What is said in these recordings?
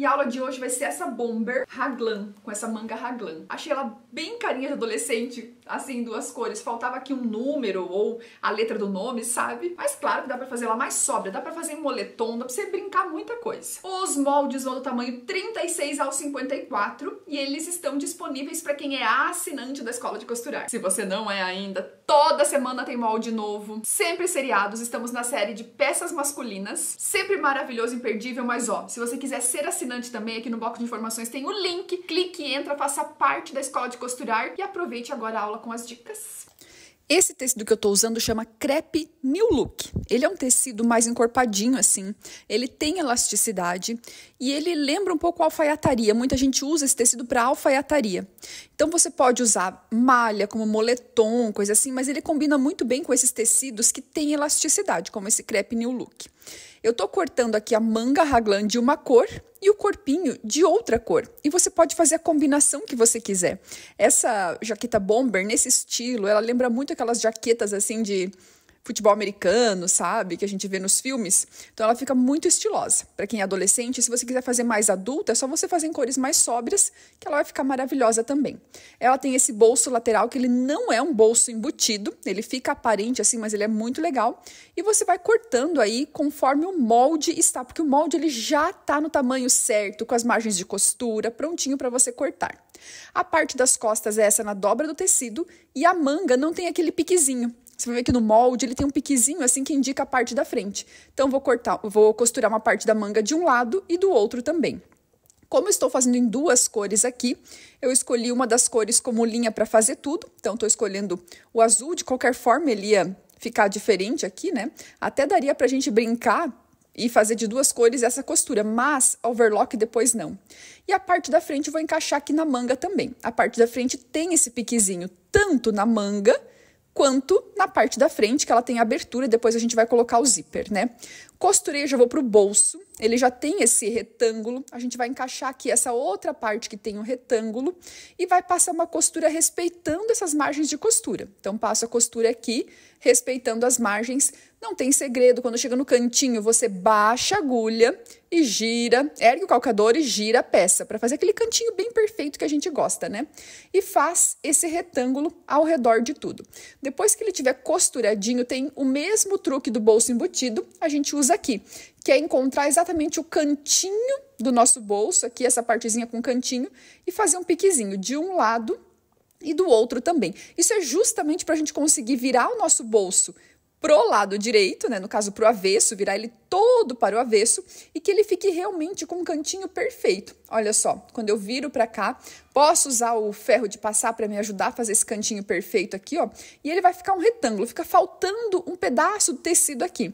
E a aula de hoje vai ser essa bomber raglan, com essa manga raglan. Achei ela bem carinha de adolescente, assim, duas cores. Faltava aqui um número ou a letra do nome, sabe? Mas claro que dá pra fazer ela mais sóbria, dá pra fazer em moletom, dá pra você brincar muita coisa. Os moldes vão do tamanho 36 ao 54 e eles estão disponíveis para quem é assinante da Escola de Costurar. Se você não é ainda, toda semana tem molde novo, sempre seriados, estamos na série de peças masculinas, sempre maravilhoso, imperdível, mas ó, se você quiser ser assinante também, aqui no bloco de informações tem o link, clique, entra, faça parte da Escola de costurar e aproveite agora a aula com as dicas. Esse tecido que eu estou usando chama crepe New Look. Ele é um tecido mais encorpadinho assim, ele tem elasticidade e ele lembra um pouco alfaiataria. Muita gente usa esse tecido para alfaiataria. Então você pode usar malha como moletom, coisa assim, mas ele combina muito bem com esses tecidos que têm elasticidade, como esse crepe New Look. Eu estou cortando aqui a manga raglan de uma cor e o corpinho de outra cor. E você pode fazer a combinação que você quiser. Essa jaqueta bomber, nesse estilo, ela lembra muito aquelas jaquetas assim de futebol americano, sabe? Que a gente vê nos filmes. Então ela fica muito estilosa. Para quem é adolescente, se você quiser fazer mais adulta, é só você fazer em cores mais sóbrias, que ela vai ficar maravilhosa também. Ela tem esse bolso lateral que ele não é um bolso embutido, ele fica aparente assim, mas ele é muito legal. E você vai cortando aí conforme o molde está, porque o molde ele já tá no tamanho certo, com as margens de costura, prontinho para você cortar. A parte das costas é essa na dobra do tecido e a manga não tem aquele piquezinho. Você vai ver que no molde ele tem um piquezinho assim que indica a parte da frente. Então vou cortar, vou costurar uma parte da manga de um lado e do outro também. Como estou fazendo em duas cores aqui, eu escolhi uma das cores como linha para fazer tudo. Então estou escolhendo o azul, de qualquer forma ele ia ficar diferente aqui, né? Até daria para a gente brincar e fazer de duas cores essa costura, mas overlock depois não. E a parte da frente eu vou encaixar aqui na manga também. A parte da frente tem esse piquezinho tanto na manga quanto na parte da frente, que ela tem abertura e depois a gente vai colocar o zíper, né? Costurei, já vou pro bolso, ele já tem esse retângulo, a gente vai encaixar aqui essa outra parte que tem o um retângulo e vai passar uma costura respeitando essas margens de costura. Então, passo a costura aqui, respeitando as margens não tem segredo, quando chega no cantinho, você baixa a agulha e gira, ergue o calcador e gira a peça para fazer aquele cantinho bem perfeito que a gente gosta, né? E faz esse retângulo ao redor de tudo. Depois que ele tiver costuradinho, tem o mesmo truque do bolso embutido, a gente usa aqui, que é encontrar exatamente o cantinho do nosso bolso, aqui essa partezinha com cantinho, e fazer um piquezinho de um lado e do outro também. Isso é justamente para a gente conseguir virar o nosso bolso pro lado direito, né, no caso pro avesso, virar ele todo para o avesso e que ele fique realmente com um cantinho perfeito. Olha só, quando eu viro para cá, posso usar o ferro de passar para me ajudar a fazer esse cantinho perfeito aqui, ó, e ele vai ficar um retângulo, fica faltando um pedaço do tecido aqui.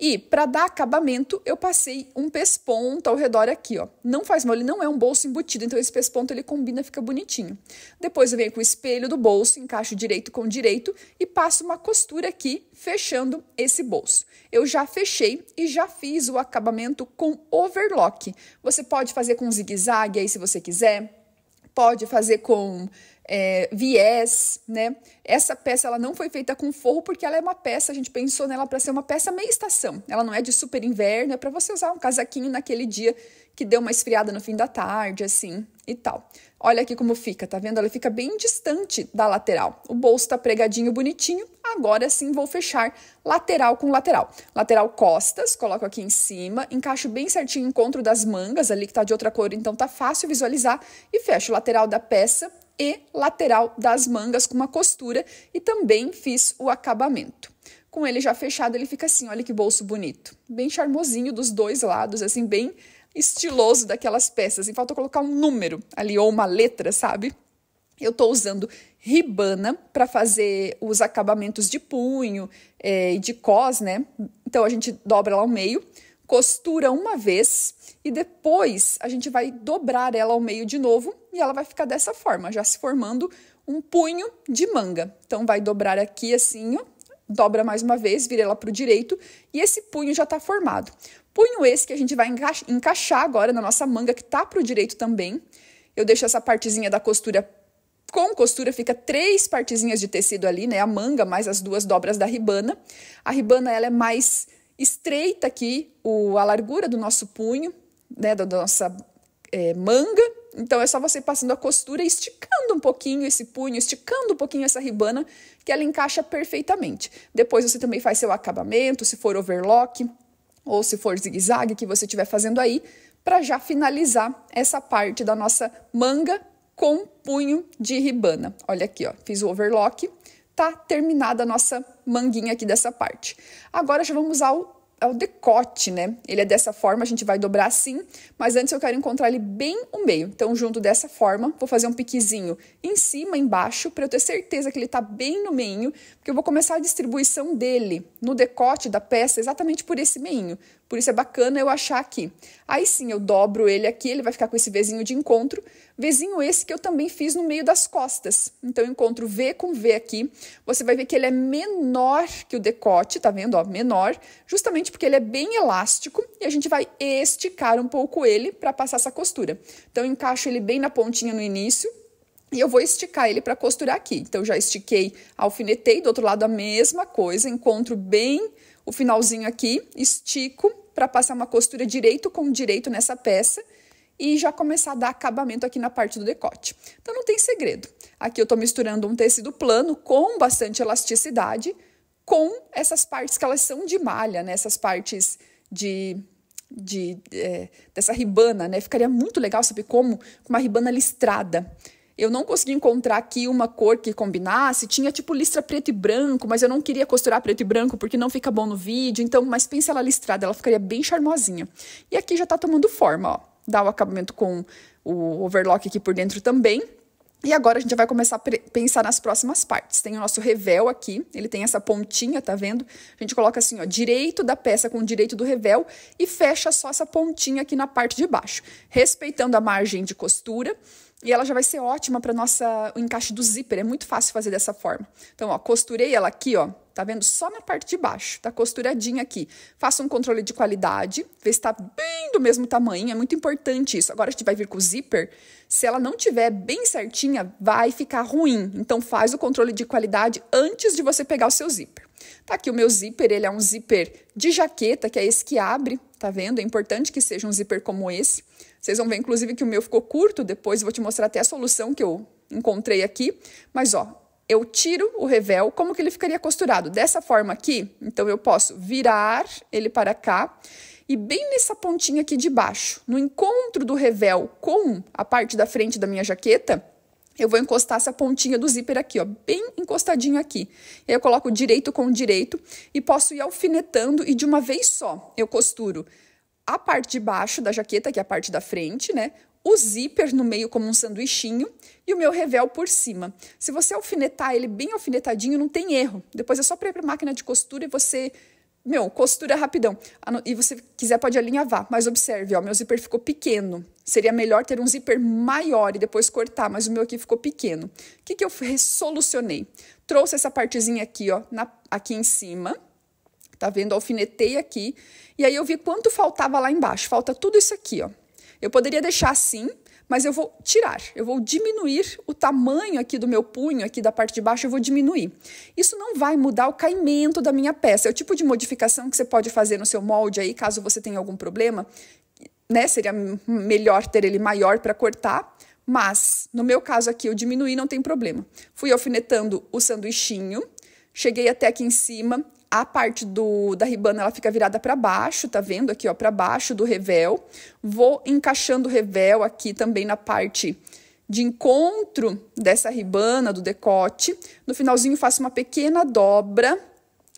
E para dar acabamento, eu passei um pesponto ao redor aqui, ó. Não faz mal, ele não é um bolso embutido, então esse pesponto ele combina, fica bonitinho. Depois eu venho com o espelho do bolso, encaixo direito com direito e passo uma costura aqui, fechando esse bolso. Eu já fechei e já fiz o acabamento com overlock. Você pode fazer com zigue-zague aí se você quiser, pode fazer com é, viés, né? Essa peça ela não foi feita com forro porque ela é uma peça, a gente pensou nela para ser uma peça meia estação. Ela não é de super inverno, é para você usar um casaquinho naquele dia que deu uma esfriada no fim da tarde, assim e tal. Olha aqui como fica, tá vendo? Ela fica bem distante da lateral. O bolso tá pregadinho bonitinho. Agora sim vou fechar lateral com lateral. Lateral costas, coloco aqui em cima, encaixo bem certinho o encontro das mangas ali que tá de outra cor, então tá fácil visualizar e fecho o lateral da peça e lateral das mangas com uma costura e também fiz o acabamento. Com ele já fechado, ele fica assim, olha que bolso bonito. Bem charmosinho dos dois lados, assim, bem estiloso daquelas peças. E falta colocar um número ali ou uma letra, sabe? Eu estou usando ribana para fazer os acabamentos de punho eh, e é, de cos né? Então a gente dobra lá o meio costura uma vez e depois a gente vai dobrar ela ao meio de novo e ela vai ficar dessa forma, já se formando um punho de manga. Então vai dobrar aqui assim, ó, dobra mais uma vez, vira ela para o direito e esse punho já está formado. Punho esse que a gente vai encaixar agora na nossa manga que está para o direito também. Eu deixo essa partezinha da costura com costura, fica três partezinhas de tecido ali, né? A manga mais as duas dobras da ribana. A ribana ela é mais estreita aqui o, a largura do nosso punho, né, da nossa é, manga. Então é só você passando a costura, esticando um pouquinho esse punho, esticando um pouquinho essa ribana, que ela encaixa perfeitamente. Depois você também faz seu acabamento, se for overlock ou se for zigue-zague que você estiver fazendo aí, para já finalizar essa parte da nossa manga com punho de ribana. Olha aqui, ó, fiz o overlock, tá terminada a nossa manguinha aqui dessa parte. Agora já vamos ao ao decote, né? Ele é dessa forma, a gente vai dobrar assim, mas antes eu quero encontrar ele bem o meio. Então, junto dessa forma, vou fazer um piquezinho em cima, embaixo, para eu ter certeza que ele tá bem no meio, porque eu vou começar a distribuição dele no decote da peça exatamente por esse meio por isso é bacana eu achar aqui. Aí sim, eu dobro ele aqui, ele vai ficar com esse Vzinho de encontro. Vzinho esse que eu também fiz no meio das costas. Então eu encontro V com V aqui. Você vai ver que ele é menor que o decote, tá vendo? Ó, menor, justamente porque ele é bem elástico e a gente vai esticar um pouco ele para passar essa costura. Então eu encaixo ele bem na pontinha no início e eu vou esticar ele para costurar aqui. Então, já estiquei, alfinetei, do outro lado a mesma coisa, encontro bem o finalzinho aqui, estico para passar uma costura direito com direito nessa peça e já começar a dar acabamento aqui na parte do decote. Então não tem segredo. Aqui eu estou misturando um tecido plano com bastante elasticidade com essas partes que elas são de malha, né? essas partes de, de é, dessa ribana, né? Ficaria muito legal, sabe como? Com uma ribana listrada eu não consegui encontrar aqui uma cor que combinasse. Tinha tipo listra preto e branco, mas eu não queria costurar preto e branco porque não fica bom no vídeo. Então, mas pensa ela listrada, ela ficaria bem charmosinha. E aqui já tá tomando forma, ó. Dá o acabamento com o overlock aqui por dentro também. E agora a gente vai começar a pensar nas próximas partes. Tem o nosso revel aqui, ele tem essa pontinha, tá vendo? A gente coloca assim, ó, direito da peça com direito do revel e fecha só essa pontinha aqui na parte de baixo, respeitando a margem de costura. E ela já vai ser ótima para nossa o encaixe do zíper, é muito fácil fazer dessa forma. Então, ó, costurei ela aqui, ó, tá vendo? Só na parte de baixo, tá costuradinha aqui. Faça um controle de qualidade, vê se tá bem do mesmo tamanho, é muito importante isso. Agora a gente vai vir com o zíper, se ela não tiver bem certinha, vai ficar ruim. Então faz o controle de qualidade antes de você pegar o seu zíper. Tá aqui o meu zíper, ele é um zíper de jaqueta, que é esse que abre, tá vendo? É importante que seja um zíper como esse. Vocês vão ver, inclusive, que o meu ficou curto, depois vou te mostrar até a solução que eu encontrei aqui. Mas, ó, eu tiro o revel, como que ele ficaria costurado? Dessa forma aqui, então eu posso virar ele para cá e bem nessa pontinha aqui de baixo, no encontro do revel com a parte da frente da minha jaqueta, eu vou encostar essa pontinha do zíper aqui, ó, bem encostadinho aqui. Eu coloco direito com direito e posso ir alfinetando e de uma vez só eu costuro a parte de baixo da jaqueta, que é a parte da frente, né? O zíper no meio como um sanduichinho e o meu revel por cima. Se você alfinetar ele bem alfinetadinho, não tem erro. Depois é só para para a máquina de costura e você meu, costura é rapidão. Ah, e você quiser pode alinhavar, mas observe, ó, meu zíper ficou pequeno. Seria melhor ter um zíper maior e depois cortar, mas o meu aqui ficou pequeno. O que, que eu solucionei? Trouxe essa partezinha aqui, ó, na, aqui em cima, tá vendo? Alfinetei aqui, e aí eu vi quanto faltava lá embaixo. Falta tudo isso aqui, ó. Eu poderia deixar assim, mas eu vou tirar, eu vou diminuir o tamanho aqui do meu punho, aqui da parte de baixo, eu vou diminuir. Isso não vai mudar o caimento da minha peça. É o tipo de modificação que você pode fazer no seu molde aí, caso você tenha algum problema, né? Seria melhor ter ele maior para cortar, mas no meu caso aqui eu diminuí, não tem problema. Fui alfinetando o sanduichinho, cheguei até aqui em cima a parte do, da ribana ela fica virada para baixo, tá vendo aqui, ó, para baixo do revel. Vou encaixando o revel aqui também na parte de encontro dessa ribana, do decote. No finalzinho faço uma pequena dobra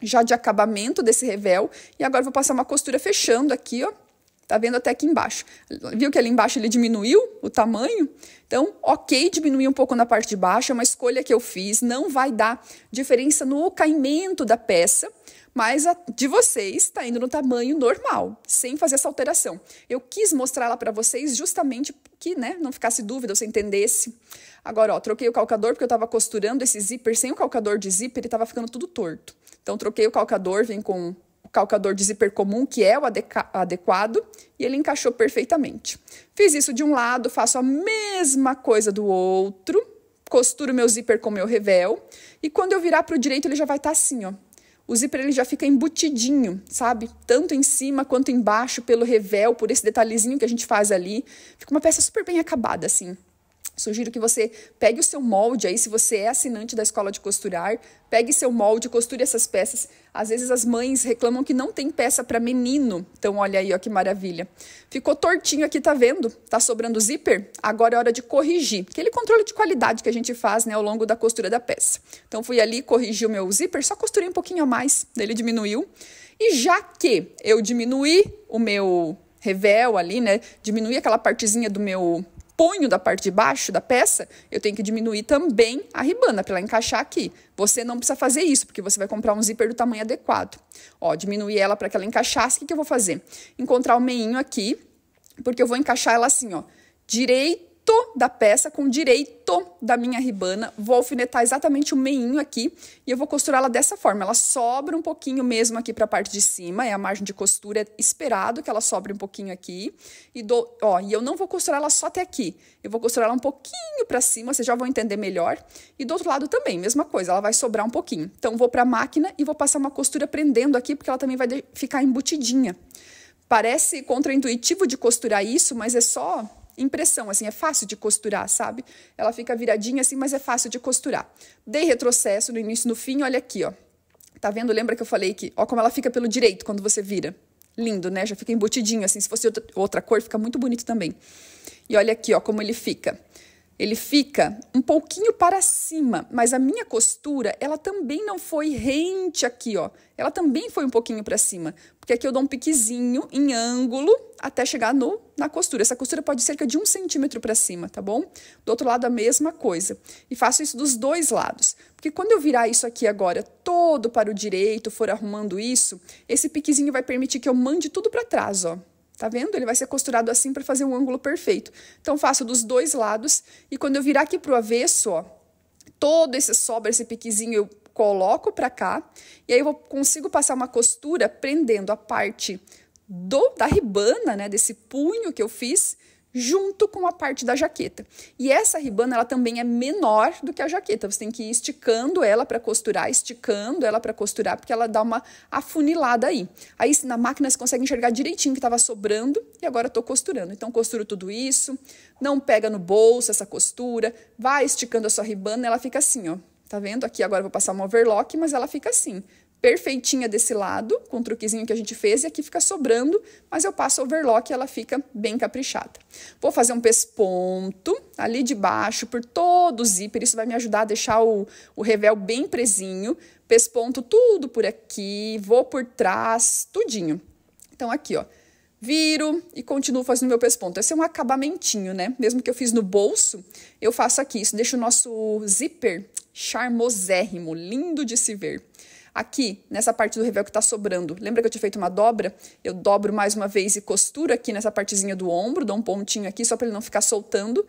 já de acabamento desse revel. E agora vou passar uma costura fechando aqui, ó. Tá vendo até aqui embaixo. Viu que ali embaixo ele diminuiu o tamanho? Então, ok diminuir um pouco na parte de baixo, é uma escolha que eu fiz. Não vai dar diferença no caimento da peça, mas a de vocês está indo no tamanho normal, sem fazer essa alteração. Eu quis mostrar ela para vocês justamente que, né, não ficasse dúvida, você entendesse. Agora, ó, troquei o calcador porque eu estava costurando esse zíper sem o calcador de zíper, ele estava ficando tudo torto. Então, troquei o calcador, vem com o calcador de zíper comum, que é o adequado, e ele encaixou perfeitamente. Fiz isso de um lado, faço a mesma coisa do outro, costuro meu zíper com meu revel, e quando eu virar para o direito, ele já vai estar tá assim, ó, o zíper ele já fica embutidinho, sabe? Tanto em cima quanto embaixo, pelo revel, por esse detalhezinho que a gente faz ali. Fica uma peça super bem acabada, assim. Sugiro que você pegue o seu molde aí, se você é assinante da escola de costurar, pegue seu molde, costure essas peças. Às vezes as mães reclamam que não tem peça para menino. Então olha aí, ó que maravilha. Ficou tortinho aqui, tá vendo? Tá sobrando zíper? Agora é hora de corrigir. Aquele controle de qualidade que a gente faz, né, ao longo da costura da peça. Então fui ali, corrigi o meu zíper, só costurei um pouquinho a mais, ele diminuiu. E já que eu diminuí o meu revel ali, né, diminuí aquela partezinha do meu ponho da parte de baixo da peça, eu tenho que diminuir também a ribana para ela encaixar aqui. Você não precisa fazer isso, porque você vai comprar um zíper do tamanho adequado. Ó, diminuir ela para que ela encaixasse. O que, que eu vou fazer? Encontrar o meinho aqui, porque eu vou encaixar ela assim, ó, direito da peça com o direito da minha ribana. Vou alfinetar exatamente o meinho aqui e eu vou costurá-la dessa forma. Ela sobra um pouquinho mesmo aqui para a parte de cima, é a margem de costura, é esperado que ela sobre um pouquinho aqui. E dou, ó, e eu não vou costurar ela só até aqui. Eu vou costurar ela um pouquinho para cima, vocês já vão entender melhor. E do outro lado também, mesma coisa, ela vai sobrar um pouquinho. Então vou para a máquina e vou passar uma costura prendendo aqui, porque ela também vai ficar embutidinha. Parece contraintuitivo de costurar isso, mas é só impressão, assim, é fácil de costurar, sabe? Ela fica viradinha assim, mas é fácil de costurar. Dei retrocesso no início no fim, olha aqui, ó. Tá vendo? Lembra que eu falei que, ó, como ela fica pelo direito quando você vira. Lindo, né? Já fica embutidinho, assim. Se fosse outra cor, fica muito bonito também. E olha aqui, ó, como ele fica. Ele fica um pouquinho para cima, mas a minha costura, ela também não foi rente aqui, ó. Ela também foi um pouquinho para cima, porque aqui eu dou um piquezinho em ângulo até chegar no, na costura. Essa costura pode ser cerca de um centímetro para cima, tá bom? Do outro lado a mesma coisa. E faço isso dos dois lados, porque quando eu virar isso aqui agora todo para o direito, for arrumando isso, esse piquezinho vai permitir que eu mande tudo para trás, ó. Tá vendo? Ele vai ser costurado assim para fazer um ângulo perfeito. Então, faço dos dois lados e quando eu virar aqui pro avesso, ó, todo esse sobra, esse piquezinho, eu coloco para cá e aí eu consigo passar uma costura prendendo a parte do, da ribana, né, desse punho que eu fiz junto com a parte da jaqueta. E essa ribana ela também é menor do que a jaqueta. Você tem que ir esticando ela para costurar, esticando ela para costurar, porque ela dá uma afunilada aí. Aí na máquina você consegue enxergar direitinho que estava sobrando e agora estou costurando. Então costuro tudo isso, não pega no bolso essa costura, vai esticando a sua ribana, ela fica assim, ó. Tá vendo? Aqui agora eu vou passar uma overlock, mas ela fica assim perfeitinha desse lado, com o truquezinho que a gente fez, e aqui fica sobrando, mas eu passo overlock e ela fica bem caprichada. Vou fazer um pesponto ali de baixo, por todo o zíper, isso vai me ajudar a deixar o, o revel bem presinho, pesponto tudo por aqui, vou por trás, tudinho. Então aqui, ó, viro e continuo fazendo meu pesponto. Esse é um acabamentinho, né? Mesmo que eu fiz no bolso, eu faço aqui, isso deixa o nosso zíper charmosérrimo, lindo de se ver aqui nessa parte do revel que está sobrando. Lembra que eu tinha feito uma dobra? Eu dobro mais uma vez e costuro aqui nessa partezinha do ombro, dou um pontinho aqui só para ele não ficar soltando.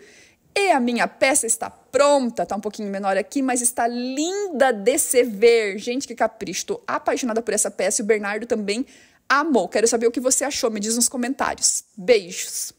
E a minha peça está pronta, tá um pouquinho menor aqui, mas está linda de se ver. Gente, que capricho, estou apaixonada por essa peça e o Bernardo também amou. Quero saber o que você achou, me diz nos comentários. Beijos!